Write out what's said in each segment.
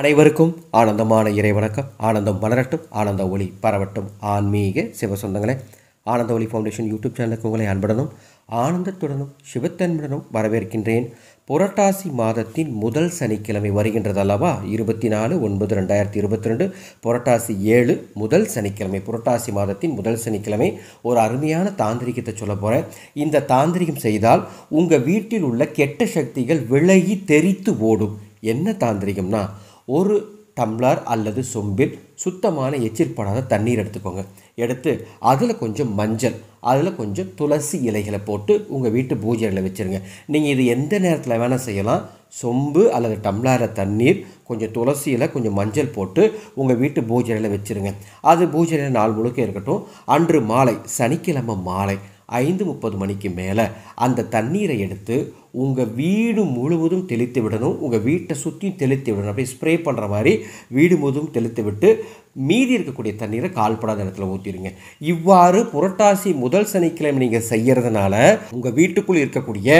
அனைவருக்கும் ஆனந்தமான இறை வணக்கம் ஆனந்தம் வளரட்டும் ஆனந்த ஒளி பரவட்டும் ஆன்மீக சிவ சொந்தங்களே ஆனந்த ஒளி ஃபவுண்டேஷன் யூடியூப் சேனலுக்கு உங்களை அன்புடனும் ஆனந்தத்துடனும் சிவத்தன்புடனும் வரவேற்கின்றேன் புரட்டாசி மாதத்தின் முதல் சனிக்கிழமை வருகின்றது அல்லவா இருபத்தி நாலு ஒன்பது ரெண்டாயிரத்தி இருபத்தி ரெண்டு புரட்டாசி ஏழு முதல் சனிக்கிழமை புரட்டாசி மாதத்தின் முதல் சனிக்கிழமை ஒரு அருமையான தாந்திரிகத்தை சொல்ல போகிறேன் இந்த தாந்திரிகம் செய்தால் உங்கள் வீட்டில் உள்ள கெட்ட சக்திகள் விலகி தெரித்து ஓடும் என்ன தாந்திரிகம்னா ஒரு டம்ளர் அல்லது சொம்பில் சுத்தமான எச்சிற்படாத தண்ணீர் எடுத்துக்கோங்க எடுத்து அதில் கொஞ்சம் மஞ்சள் அதில் கொஞ்சம் துளசி இலைகளை போட்டு உங்கள் வீட்டு பூஜைகளில் வச்சுருங்க நீங்கள் இது எந்த நேரத்தில் வேணால் செய்யலாம் சொம்பு அல்லது டம்ளாரில் தண்ணீர் கொஞ்சம் துளசியில் கொஞ்சம் மஞ்சள் போட்டு உங்கள் வீட்டு பூஜையில் வச்சுருங்க அது பூஜையில் நாள் முழுக்க இருக்கட்டும் அன்று மாலை சனிக்கிழமை மாலை ஐந்து முப்பது மணிக்கு மேலே அந்த தண்ணீரை எடுத்து உங்கள் வீடு முழுவதும் தெளித்து விடணும் உங்கள் வீட்டை சுற்றியும் தெளித்து விடணும் அப்படியே ஸ்ப்ரே பண்ணுற மாதிரி வீடு முழுவதும் தெளித்து விட்டு மீதி இருக்கக்கூடிய தண்ணீரை கால்படாத இடத்துல ஊற்றிடுங்க இவ்வாறு புரட்டாசி முதல் சனிக்கிழமை நீங்கள் செய்கிறதுனால உங்கள் வீட்டுக்குள் இருக்கக்கூடிய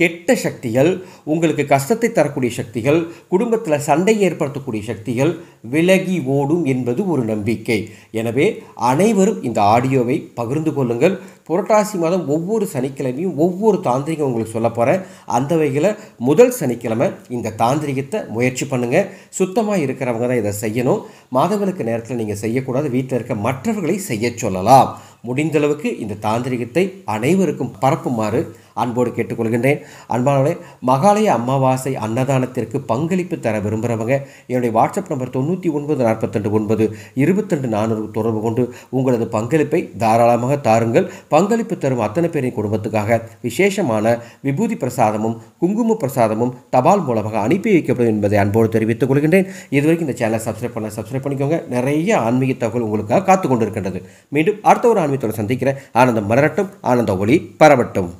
கெட்ட சக்திகள் உங்களுக்கு கஷ்டத்தை தரக்கூடிய சக்திகள் குடும்பத்தில் சண்டை ஏற்படுத்தக்கூடிய சக்திகள் விலகி ஓடும் என்பது ஒரு நம்பிக்கை எனவே அனைவரும் இந்த ஆடியோவை பகிர்ந்து கொள்ளுங்கள் புரட்டாசி மாதம் ஒவ்வொரு சனிக்கிழமையும் ஒவ்வொரு தாந்திரிகம் உங்களுக்கு சொல்ல போகிறேன் அந்த வகையில் முதல் சனிக்கிழமை இந்த தாந்திரிகத்தை முயற்சி பண்ணுங்கள் சுத்தமாக இருக்கிறவங்க தான் இதை செய்யணும் மாதவிலக்கு நேரத்தில் நீங்கள் செய்யக்கூடாது வீட்டில் இருக்க மற்றவர்களை செய்ய சொல்லலாம் முடிந்தளவுக்கு இந்த தாந்திரிகத்தை அனைவருக்கும் பரப்புமாறு அன்போடு கேட்டுக்கொள்கின்றேன் அன்பானவர்களே மகாலய அமாவாசை அன்னதானத்திற்கு பங்களிப்பு தர விரும்புகிறவங்க என்னுடைய வாட்ஸ்அப் நம்பர் தொண்ணூற்றி ஒன்பது நாற்பத்தெண்டு ஒன்பது இருபத்தெண்டு நானூறு தொடர்பு கொண்டு உங்களது பங்களிப்பை தாராளமாக தாருங்கள் பங்களிப்பு தரும் அத்தனை பேரின் குடும்பத்துக்காக விசேஷமான விபூதி பிரசாதமும் குங்கும பிரசாதமும் தபால் மூலமாக அனுப்பி வைக்கப்படும் என்பதை அன்போடு தெரிவித்துக் கொள்கின்றேன் இதுவரைக்கும் இந்த சேனலை சப்ஸ்கிரைப் பண்ண சப்ஸ்கிரைப் பண்ணிக்கோங்க நிறைய ஆன்மீக தகவல் உங்களுக்காக காத்துக்கொண்டிருக்கின்றது மீண்டும் அடுத்த ஒரு ஆன்மீகத்தோடு சந்திக்கிற ஆனந்தம் மலரட்டும் ஆனந்த ஒளி பரவட்டும்